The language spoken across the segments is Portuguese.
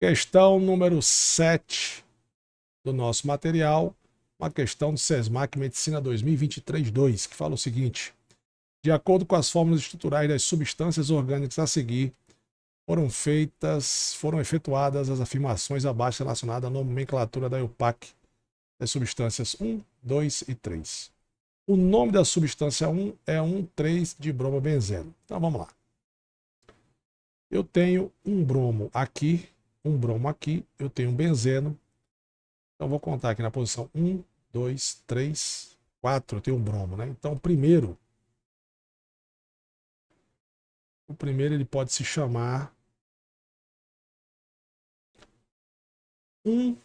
Questão número 7 do nosso material, uma questão do SESMAC Medicina 2023-2, que fala o seguinte: de acordo com as fórmulas estruturais das substâncias orgânicas a seguir, foram feitas, foram efetuadas as afirmações abaixo relacionadas à nomenclatura da EUPAC das substâncias 1, 2 e 3. O nome da substância 1 é 1,3 de benzeno. Então vamos lá. Eu tenho um bromo aqui um bromo aqui, eu tenho um benzeno. Então vou contar aqui na posição 1, 2, 3, 4, eu tenho um bromo, né? Então o primeiro o primeiro ele pode se chamar 1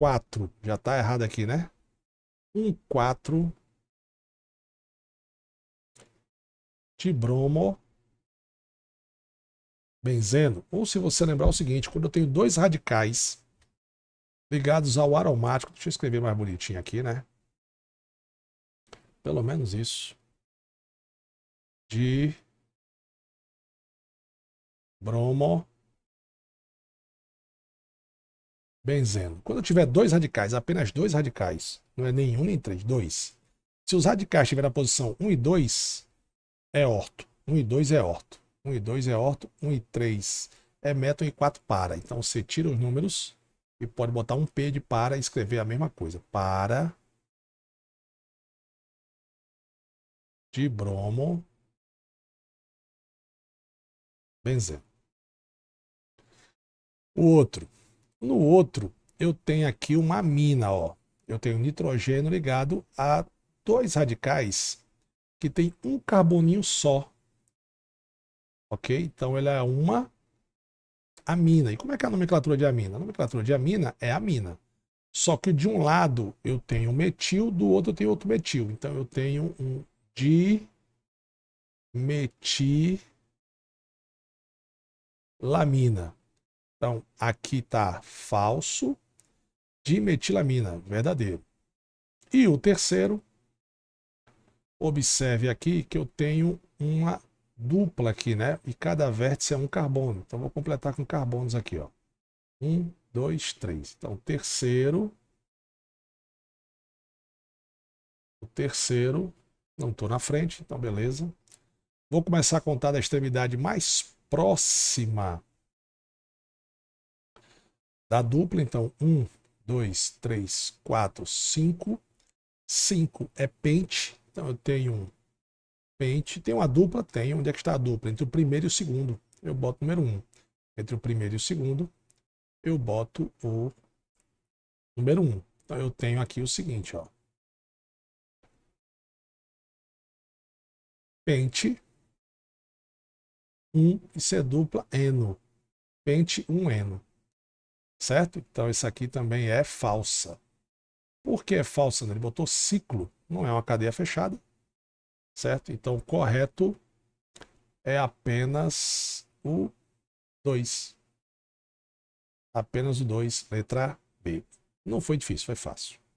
4, já está errado aqui, né? 1 4 de bromo benzeno, ou se você lembrar o seguinte, quando eu tenho dois radicais ligados ao aromático, deixa eu escrever mais bonitinho aqui, né? Pelo menos isso. De bromo benzeno. Quando eu tiver dois radicais, apenas dois radicais, não é nenhum nem três, dois. Se os radicais estiverem na posição 1 e 2, é orto. 1 e 2 é orto. 1 e 2 é orto, 1 e 3 é meta e 4 para. Então você tira os números e pode botar um P de para e escrever a mesma coisa. Para de bromo benzeno. O outro. No outro, eu tenho aqui uma amina, ó. Eu tenho nitrogênio ligado a dois radicais que tem um carboninho só Ok? Então ela é uma amina. E como é que é a nomenclatura de amina? A nomenclatura de amina é amina. Só que de um lado eu tenho metil, do outro eu tenho outro metil. Então eu tenho um dimetilamina. Então aqui está falso, dimetilamina, verdadeiro. E o terceiro, observe aqui que eu tenho uma dupla aqui, né? E cada vértice é um carbono. Então vou completar com carbonos aqui, ó. Um, dois, três. Então o terceiro... O terceiro... Não estou na frente, então beleza. Vou começar a contar da extremidade mais próxima da dupla. Então, um, dois, três, quatro, cinco. Cinco é pente. Então, eu tenho repente, tem uma dupla? Tem. Onde é que está a dupla? Entre o primeiro e o segundo, eu boto o número 1. Um. Entre o primeiro e o segundo, eu boto o número 1. Um. Então, eu tenho aqui o seguinte, ó. Pente 1, um, isso é dupla eno. Pente 1 um eno. Certo? Então, isso aqui também é falsa. Por que é falsa? Né? Ele botou ciclo, não é uma cadeia fechada certo? Então, correto é apenas o 2. Apenas o 2, letra B. Não foi difícil, foi fácil.